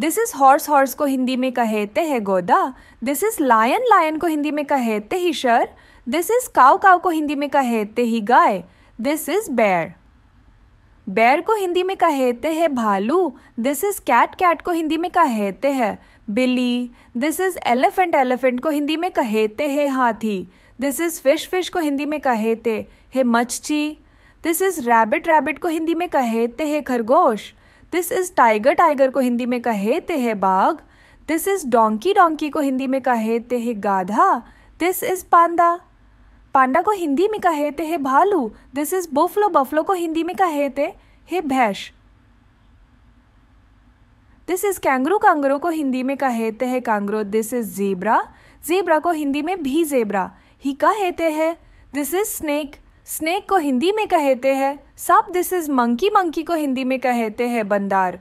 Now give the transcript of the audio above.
this is horse horse को हिंदी में कहते हैं गोदा दिस इज़ लायन लायन को हिंदी में कहते ही शर दिस इज़ काव काव को हिंदी में कहते ही गाय दिस इज़ बैर बैर को हिंदी में कहते हैं भालू दिस इज़ कैट कैट को हिंदी में कहते हैं बिल्ली दिस इज़ एलिफेंट एलिफेंट को हिंदी में कहते हैं हाथी दिस इज़ फिश फिश को हिंदी में कहते हैं मच्छी दिस इज़ रैबिट रैबिट को हिंदी में कहते हैं खरगोश दिस इज़ टाइगर टाइगर को हिंदी में कहते हैं बाघ दिस इज़ डोंकी डोंकी को हिंदी में कहते हैं गाधा दिस इज़ पांडा पांडा को हिंदी में कहते हैं भालू दिस इज़ बफलो बफलो को हिंदी में कहते हैं भैंस दिस इज़ कैंगरू कांगरो को हिंदी में कहते हैं kangaroo this is zebra zebra को हिंदी में भी ज़ेबरा ही कहते हैं दिस इज़ स्नेक स्नेक को हिंदी में कहते हैं सब दिस इज मंकी मंकी को हिंदी में कहते हैं बंदार